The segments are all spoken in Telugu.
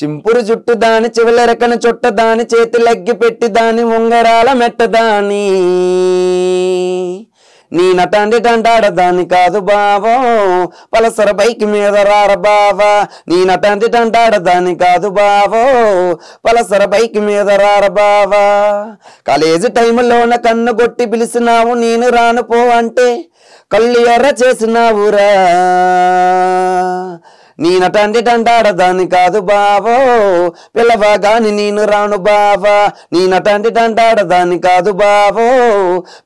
చింపురు చుట్టు దాని చివలెరకన చుట్ట దాని చేతులెగ్గి పెట్టి దాని ఉంగరాల మెట్టదాని నీ నటండి దండాడదాని కాదు బావో పలసర బైక్ మీద రార బావా నీ నటండి దండాడదాని కాదు బావో పలసర బైక్ మీద రార బావా కాలేజీ టైంలోన కన్ను కొట్టి పిలిచినావు నేను రానుపో అంటే కళ్ళు ఎర్ర చేసినావురా నేనటండి దండాడదాన్ని కాదు బావో పిల్లవాగాని నేను రాను బావా నేనటండి దండాడదాన్ని కాదు బావో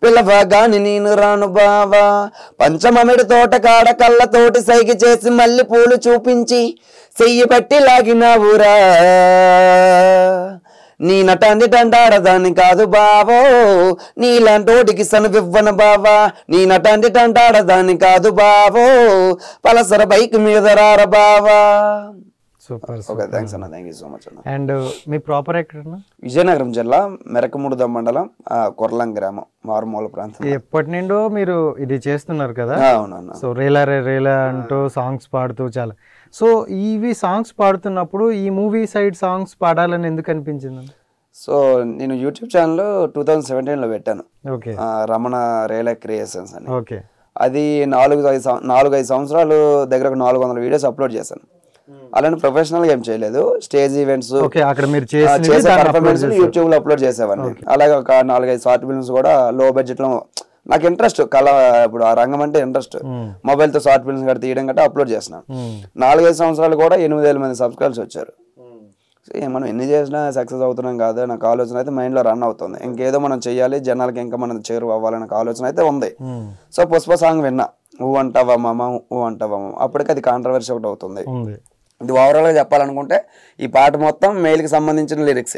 పిల్లవాగాని నేను రాను బావా పంచమమిడి తోట కాడ కళ్ళతోటి సైకి చేసి మళ్ళీ పూలు చూపించి చెయ్యి పట్టి లాగినావురా నీ నటంది టంటాడదాని కాదు బావో నీలాంటోటికి సనువివ్వన బావా నీ నటంది టంటాడదాని కాదు బావో పలసర బైక్ మీద రార బావా సూపర్ ఓకే థ్యాంక్స్ అన్న థ్యాంక్ యూ సో మచ్ అన్న అండ్ మీ ప్రాపర్ ఎక్కడ విజయనగరం జిల్లా మెరకముడుద మండలం కొర్లం గ్రామం మారుమూల ప్రాంతం ఎప్పటి నుండో మీరు ఇది చేస్తున్నారు కదా అవునన్నా సో రేలా రే రేలా అంటూ సాంగ్స్ పాడుతూ చాలా సో ఇవి సాంగ్స్ పాడుతున్నప్పుడు ఈ మూవీ సైడ్ సాంగ్స్ పాడాలని ఎందుకు అనిపించింది సో నేను యూట్యూబ్ ఛానల్ టూ థౌజండ్ సెవెంటీన్లో పెట్టాను ఓకే రమణ రేలా క్రియేషన్స్ అని ఓకే అది నాలుగు ఐదు నాలుగు ఐదు సంవత్సరాలు దగ్గర నాలుగు వందల వీడియోస్ అప్లోడ్ చేశాను Hmm. అలానే ప్రొఫెషనల్ గా ఏం చేయలేదు స్టేజ్ ఈవెంట్స్ చేసే పర్ఫార్మెన్స్ యూట్యూబ్ లో అప్లోడ్ చేసేవాడిని అలాగే ఒక నాలుగైదు షార్ట్ ఫిల్మ్స్ కూడా లో బడ్జెట్ లో నాకు ఇంట్రెస్ట్ కళ ఇప్పుడు ఆ రంగం అంటే ఇంట్రెస్ట్ మొబైల్ hmm. తో షార్ట్ ఫిల్మ్స్ కట్టి తీయడం గట్రా అప్లోడ్ చేసినా నాలుగైదు సంవత్సరాలు కూడా ఎనిమిది వేల మంది సబ్స్క్రైబర్స్ వచ్చారు hmm. మనం ఎన్ని చేసినా సక్సెస్ అవుతున్నాం కాదు నాకు ఆలోచన అయితే మైండ్ లో రన్ అవుతుంది ఇంకేదో మనం చేయాలి జనాలకి ఇంకా మనం చేరువ అవ్వాలని ఆలోచన అయితే ఉంది సో పుష్ప సాంగ్ విన్నా ఊ అంటావా మామ ఊ అంటావా అప్పటికి అది కాంట్రవర్సీ ఒకటి అవుతుంది ఇది ఓవరాల్గా చెప్పాలనుకుంటే ఈ పాట మొత్తం మెయిల్కి సంబంధించిన లిరిక్స్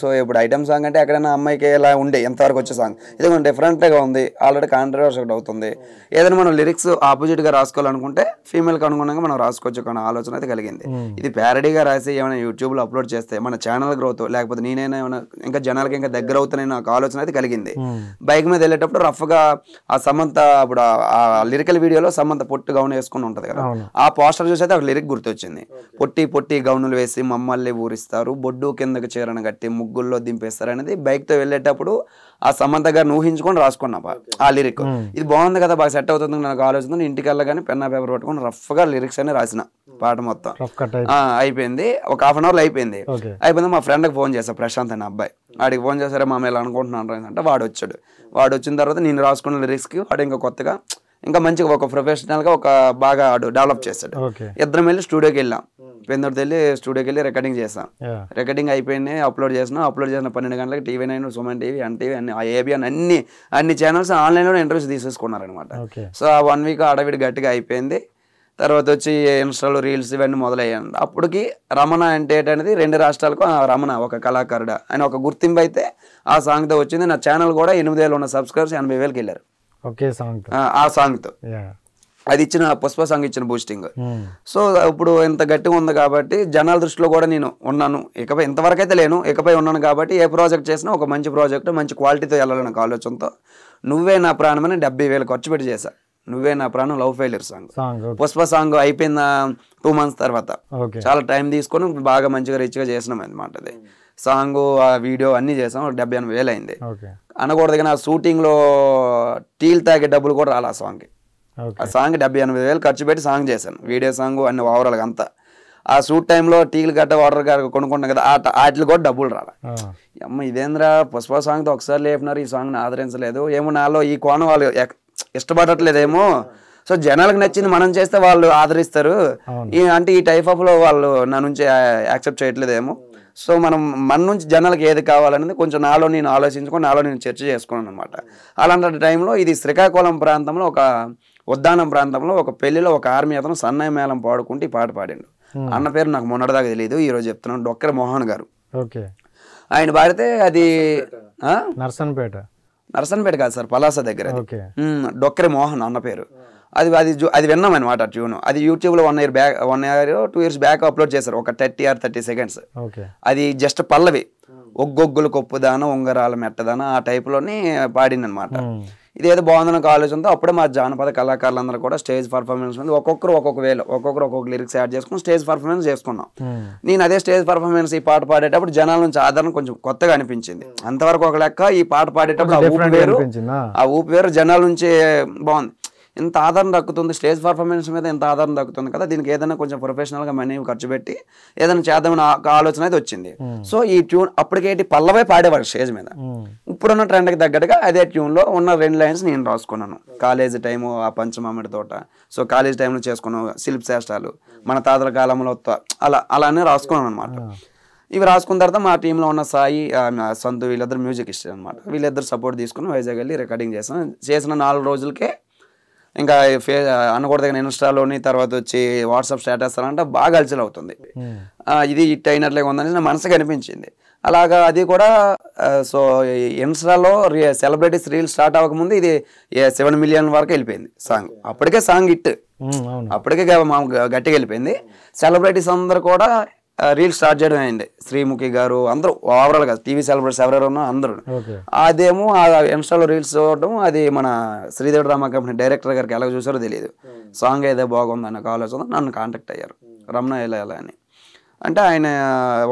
సో ఇప్పుడు ఐటమ్ సాంగ్ అంటే ఎక్కడైనా అమ్మాయికి ఇలా ఉండే ఎంతవరకు వచ్చే సాంగ్ ఇది కొంచెం డిఫరెంట్గా ఉంది ఆల్రెడీ కాంట్రవర్స్ ఒకటి అవుతుంది ఏదైనా మనం లిరిక్స్ ఆపోజిట్గా రాసుకోవాలనుకుంటే ఫీమేల్కి అనుగుణంగా మనం రాసుకోవచ్చు కానీ ఆలోచన అయితే కలిగింది ఇది ప్యారడీగా రాసి ఏమైనా యూట్యూబ్లో అప్లోడ్ చేస్తే మన ఛానల్ గ్రోత్ లేకపోతే నేనైనా ఏమైనా ఇంకా జనాలకి ఇంకా దగ్గర అవుతానని నాకు ఆలోచన అయితే కలిగింది బైక్ మీద వెళ్ళేటప్పుడు రఫ్గా ఆ సమంత ఇప్పుడు ఆ లిరికల్ వీడియోలో సమంత పొట్టు గౌన్ వేసుకుని ఉంటుంది కదా ఆ పోస్టర్ చూసి అయితే ఒక లిరిక్ గుర్తొచ్చింది పొట్టి పొట్టి గౌనులు వేసి మమ్మల్ని ఊరిస్తారు బొడ్డు కిందకు చీరను కట్టి ముగ్గుల్లో దింపేస్తారు అనేది బైక్తో వెళ్ళేటప్పుడు ఆ సమంత గారిని ఊహించుకొని రాసుకున్నా ఆ లిరిక్ hmm. ఇది బాగుంది కదా బాగా సెట్ అవుతుంది నాకు ఆలోచన ఇంటికి వెళ్ళగానే పెన్నా పేపర్ పట్టుకొని రఫ్గా లిరిక్స్ అని రాసిన hmm. పాట మొత్తం అయిపోయింది ఒక హాఫ్ అన్ లో అయిపోయింది అయిపోయింది మా ఫ్రెండ్కి ఫోన్ చేశాను ప్రశాంత్ అనే అబ్బాయి ఆడికి ఫోన్ చేశారు మా ఇలా అనుకుంటున్నాను అంటే వాడు వచ్చాడు వాడు వచ్చిన తర్వాత నేను రాసుకున్న లిరిక్స్కి వాడు ఇంకా కొత్తగా ఇంకా మంచిగా ఒక ప్రొఫెషనల్గా ఒక బాగా ఆడు డెవలప్ చేస్తాడు ఇద్దరం వెళ్ళి స్టూడియోకి వెళ్ళాం hmm. పెందూరుకి వెళ్ళి స్టూడియోకి వెళ్ళి రికార్డింగ్ చేస్తాం రికార్డింగ్ అయిపోయింది అప్లోడ్ చేసినాం అప్లోడ్ చేసిన పన్నెండు గంటలకు టీవీ నైన్ సుమన్ టీవీ అన్ టీవీ అన్ని అని అన్ని అన్ని ఛానల్స్ ఆన్లైన్లో ఇంటర్వ్యూస్ తీసేసుకున్నారనమాట సో ఆ వన్ వీక్ అడవిడి గట్టిగా అయిపోయింది తర్వాత వచ్చి ఇన్స్టాలు రీల్స్ ఇవన్నీ మొదలయ్యాను అప్పటికి రమణ అంటే అనేది రెండు రాష్ట్రాలకు రమణ ఒక కళాకారుడు అని ఒక గుర్తింపు అయితే ఆ సాంగ్తో వచ్చింది నా ఛానల్ కూడా ఎనిమిదేళ్ళు ఉన్న సబ్స్క్రైబర్స్ ఎనభై వేలకు వెళ్ళారు ఒకే సాంగ్ ఆ సాంగ్తో అది ఇచ్చిన పుష్ప సాంగ్ ఇచ్చిన బూస్టింగ్ hmm. సో ఇప్పుడు ఇంత గట్టిగా ఉంది కాబట్టి జనాల దృష్టిలో కూడా నేను ఉన్నాను ఇకపై ఇంతవరకు అయితే లేను ఇకపై ఉన్నాను కాబట్టి ఏ ప్రాజెక్ట్ చేసినా ఒక మంచి ప్రాజెక్ట్ మంచి క్వాలిటీతో వెళ్ళాలనే ఆలోచనతో నువ్వే నా అని డెబ్బై వేలు ఖర్చు పెట్టి చేశా నువ్వే నా ప్రాణం love failure song Pushpa song అయిపోయిన టూ మంత్స్ తర్వాత చాలా టైం తీసుకొని బాగా మంచిగా రిచ్గా చేసినాం అనమాట అది సాంగ్ ఆ వీడియో అన్ని చేసాం డెబ్బై ఎనభై వేలు అయింది అనకూడదు కానీ ఆ షూటింగ్లో టీలు తాగే డబ్బులు కూడా రాలే ఆ సాంగ్కి ఆ సాంగ్ డెబ్బై ఎనిమిది వేలు ఖర్చు పెట్టి సాంగ్ చేశాను వీడియో సాంగ్ అన్ని ఓవరాల్గా అంతా ఆ షూట్ టైంలో టీలు గట్ట వాటర్ గారు కొనుక్కుంటాం కదా వాటికి కూడా డబ్బులు రాలా అమ్మ ఇదేంద్రా పుష్ప సాంగ్తో ఒకసారి లేపినారు ఈ సాంగ్ని ఆదరించలేదు ఏమో నాలో ఈ కోణం వాళ్ళు ఇష్టపడట్లేదేమో సో జనాలకు నచ్చింది మనం చేస్తే వాళ్ళు ఆదరిస్తారు అంటే ఈ టైప్ ఆఫ్లో వాళ్ళు నా నుంచి యాక్సెప్ట్ చేయట్లేదేమో సో మనం మన నుంచి జనాలకు ఏది కావాలనేది కొంచెం నాలో నేను ఆలోచించుకొని నాలో నేను చర్చ చేసుకున్నాను అనమాట అలాంటి టైంలో ఇది శ్రీకాకుళం ప్రాంతంలో ఒక ఉద్దానం ప్రాంతంలో ఒక పెళ్లిలో ఒక ఆర్మీ అతను సన్నయ మేళం పాడుకుంటూ ఈ పాట పాడిండు అన్న పేరు నాకు మొన్నటిదాకా తెలియదు ఈరోజు చెప్తున్నాను డొక్కర మోహన్ గారు ఓకే ఆయన పాడితే అది నర్సన్పేట నర్సన్పేట కాదు సార్ పలాస దగ్గర డొక్కరి మోహన్ అన్న పేరు అది అది అది విన్నాం అనమాట ట్యూన్ అది యూట్యూబ్లో one year back one year two years back upload చేశారు ఒక థర్టీ ఆర్ థర్టీ సెకండ్స్ అది జస్ట్ పల్లవి ఒగ్గొగ్గులు కొప్పుదాన ఉంగరాల మెట్టదాన ఆ టైప్లోని పాడిందనమాట ఇదేదో బాగుందని ఒక ఆలోచనతో అప్పుడే మా జానపద కళాకారులందరూ కూడా స్టేజ్ పర్ఫార్మెన్స్ మీద ఒక్కొక్కరు ఒక్కొక్క వేలో ఒక్కొక్కరు ఒక్కొక్క లిరిక్స్ యాడ్ చేసుకుని స్టేజ్ పర్ఫార్మెన్స్ చేసుకున్నాం నేను అదే స్టేజ్ పర్ఫార్మెన్స్ ఈ పాట పాడేటప్పుడు జనాల నుంచి ఆదరణ కొంచెం కొత్తగా అనిపించింది అంతవరకు ఒక లెక్క ఈ పాట పాడేటప్పుడు ఆ ఊపి వేరు ఆ ఊపి వేరు జనాల నుంచి బాగుంది ఇంత ఆదరణ దక్కుతుంది స్టేజ్ పర్ఫార్మెన్స్ మీద ఇంత ఆధారం దక్కుతుంది కదా దీనికి ఏదైనా కొంచెం ప్రొఫెషనల్గా మనీ ఖర్చు పెట్టి ఏదైనా చేద్దామని ఆలోచన అయితే వచ్చింది hmm. సో ఈ ట్యూన్ అప్పటికేటి పల్లవే పాడేవాడు స్టేజ్ మీద hmm. ఇప్పుడున్న ట్రెండ్కి తగ్గట్టుగా అదే ట్యూన్లో ఉన్న రెండు లైన్స్ నేను రాసుకున్నాను కాలేజ్ టైము ఆ పంచమామిడి తోట సో కాలేజ్ టైంలో చేసుకున్న శిల్ప శాస్త్రాలు మన తాతల కాలంలో అలా అలానే రాసుకున్నాను అనమాట hmm. ఇవి రాసుకున్న తర్వాత మా టీంలో ఉన్న సాయి సంతు వీళ్ళిద్దరు మ్యూజిక్ ఇష్టం అనమాట వీళ్ళిద్దరు సపోర్ట్ తీసుకుని వైజాగ్ వెళ్ళి రికార్డింగ్ చేసాను చేసిన నాలుగు రోజులకే ఇంకా ఫే అనకూడదగిన ఇన్స్టాలోని తర్వాత వచ్చి వాట్సాప్ స్టేటస్ అంటే బాగా అలసలు అవుతుంది ఇది ఇట్ అయినట్లే ఉందని నా మనసుకు అనిపించింది అలాగా అది కూడా సో ఇన్స్టాలో సెలబ్రిటీస్ రీల్ స్టార్ట్ అవ్వకముందు ఇది సెవెన్ మిలియన్ వరకు వెళ్ళిపోయింది సాంగ్ అప్పటికే సాంగ్ ఇట్ అప్పటికే మా గట్టిగా వెళ్ళిపోయింది సెలబ్రిటీస్ అందరు కూడా రీల్ స్టార్ట్ చేయడం అయింది శ్రీముఖి గారు అందరూ ఓవరాల్ గా టీవీ సెలబ్రిటీస్ ఎవరెవరు ఉన్నా అందరూ అదేమో ఆ ఇన్స్టాలో రీల్స్ చూడటం అది మన శ్రీదేవి రామ కంపెనీ డైరెక్టర్ గారికి ఎలా చూసారో తెలియదు hmm. సాంగ్ ఏదో బాగుంది అన్న ఆలోచన నన్ను కాంటాక్ట్ అయ్యారు hmm. రమణ ఇలా ఎలా అని అంటే ఆయన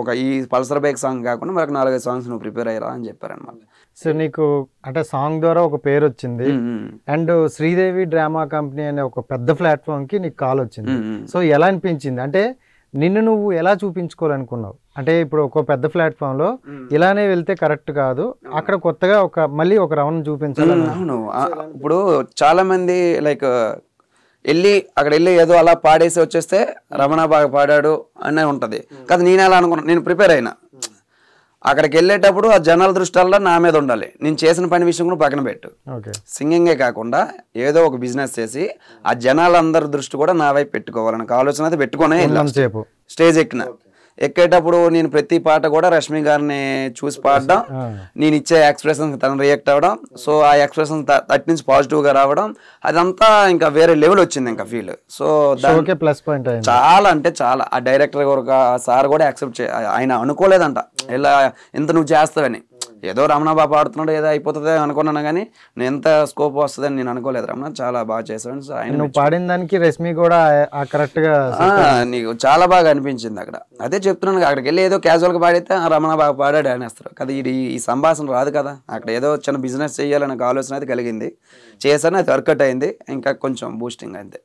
ఒక ఈ పల్సర్ బైక్ సాంగ్ కాకుండా మరొక నాలుగైదు సాంగ్స్ నువ్వు ప్రిపేర్ అయ్యారా అని అనమాట సో నీకు అంటే సాంగ్ ద్వారా ఒక పేరు వచ్చింది hmm, and Sridevi drama company అనే ఒక పెద్ద ప్లాట్ఫామ్ కి నీకు కాల్ వచ్చింది సో ఎలా అనిపించింది అంటే నిన్ను నువ్వు ఎలా చూపించుకోవాలనుకున్నావు అంటే ఇప్పుడు ఒక పెద్ద ప్లాట్ఫామ్లో ఇలానే వెళ్తే కరెక్ట్ కాదు అక్కడ కొత్తగా ఒక మళ్ళీ ఒక రౌండ్ చూపించాలి ఇప్పుడు చాలా మంది లైక్ వెళ్ళి అక్కడ వెళ్ళి ఏదో అలా పాడేసి వచ్చేస్తే రమణ బాగా పాడాడు అనే ఉంటుంది కదా నేను అలా అనుకున్నాను నేను ప్రిపేర్ అయినా అక్కడికి వెళ్ళేటప్పుడు ఆ జనాల దృష్టాల్లో నా మీద ఉండాలి నేను చేసిన పని విషయం కూడా పక్కన పెట్టు సింగింగే కాకుండా ఏదో ఒక బిజినెస్ చేసి ఆ జనాలందరి దృష్టి కూడా నా వైపు పెట్టుకోవాలని ఆలోచన అయితే పెట్టుకునే స్టేజ్ ఎక్కిన ఎక్కేటప్పుడు నేను ప్రతి పాట కూడా రష్మి గారిని చూసి పాడడం నేను ఇచ్చే ఎక్స్ప్రెషన్ తను రియాక్ట్ అవ్వడం సో ఆ ఎక్స్ప్రెషన్ తట్ నుంచి పాజిటివ్గా రావడం అదంతా ఇంకా వేరే లెవెల్ వచ్చింది ఇంకా ఫీల్ సో ప్లస్ పాయింట్ చాలా అంటే చాలా ఆ డైరెక్టర్ గారు సార్ కూడా యాక్సెప్ట్ ఆయన అనుకోలేదంట ఇలా ఇంత నువ్వు చేస్తావని ఏదో రమణ బాబు ఆడుతున్నాడు ఏదో అయిపోతుంది అనుకున్నాను కానీ నేను ఎంత స్కోప్ వస్తుందని నేను అనుకోలేదు రమణ చాలా బాగా చేశాను ఆయన నువ్వు పాడిన దానికి రష్మి కూడా కరెక్ట్గా నీకు చాలా బాగా అనిపించింది అక్కడ అదే చెప్తున్నాను అక్కడికి వెళ్ళి ఏదో క్యాజువల్గా పాడితే రమణ బాబు పాడాడు అనేస్తారు కదా ఇది ఈ సంభాషణ రాదు కదా అక్కడ ఏదో చిన్న బిజినెస్ చేయాలనే ఆలోచన అయితే కలిగింది చేశాను అది వర్కౌట్ అయింది ఇంకా కొంచెం బూస్టింగ్ అంతే